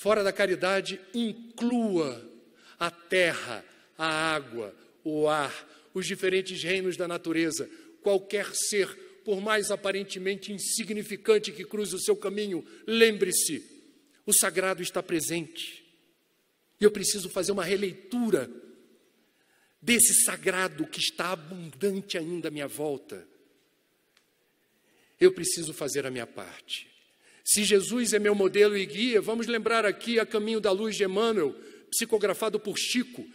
Fora da caridade, inclua a terra, a água, o ar, os diferentes reinos da natureza, qualquer ser, por mais aparentemente insignificante que cruze o seu caminho, lembre-se, o sagrado está presente. E eu preciso fazer uma releitura desse sagrado que está abundante ainda à minha volta. Eu preciso fazer a minha parte. Se Jesus é meu modelo e guia, vamos lembrar aqui a Caminho da Luz de Emmanuel, psicografado por Chico,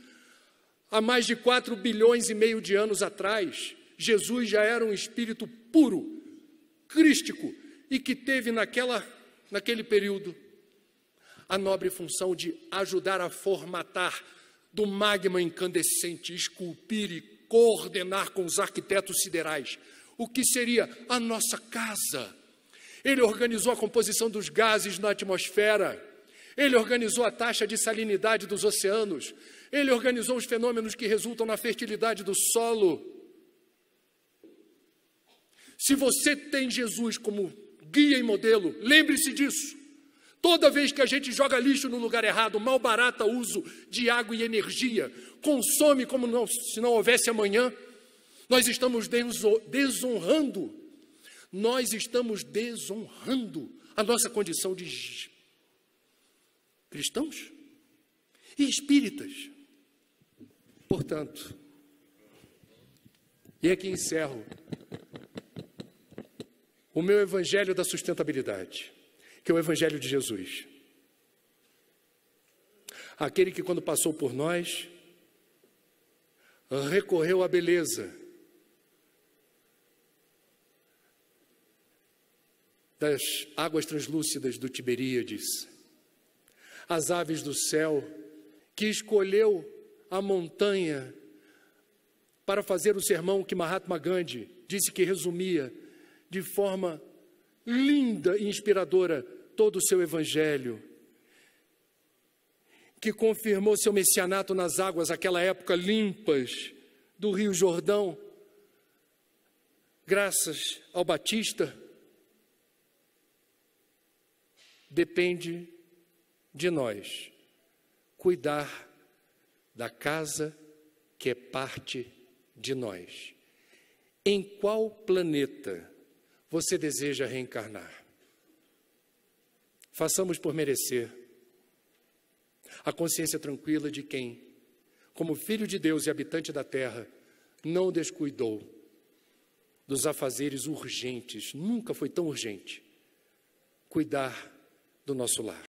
há mais de 4 bilhões e meio de anos atrás. Jesus já era um espírito puro, crístico, e que teve naquela, naquele período a nobre função de ajudar a formatar do magma incandescente, esculpir e coordenar com os arquitetos siderais o que seria a nossa casa ele organizou a composição dos gases na atmosfera. Ele organizou a taxa de salinidade dos oceanos. Ele organizou os fenômenos que resultam na fertilidade do solo. Se você tem Jesus como guia e modelo, lembre-se disso. Toda vez que a gente joga lixo no lugar errado, mal barata uso de água e energia, consome como não, se não houvesse amanhã, nós estamos desonrando nós estamos desonrando a nossa condição de cristãos e espíritas. Portanto, e aqui encerro o meu evangelho da sustentabilidade, que é o evangelho de Jesus. Aquele que, quando passou por nós, recorreu à beleza das águas translúcidas do Tiberíades, as aves do céu, que escolheu a montanha para fazer o sermão que Mahatma Gandhi disse que resumia de forma linda e inspiradora todo o seu evangelho, que confirmou seu messianato nas águas, aquela época limpas do Rio Jordão, graças ao Batista depende de nós cuidar da casa que é parte de nós. Em qual planeta você deseja reencarnar? Façamos por merecer a consciência tranquila de quem, como filho de Deus e habitante da terra, não descuidou dos afazeres urgentes, nunca foi tão urgente, cuidar do nosso lar.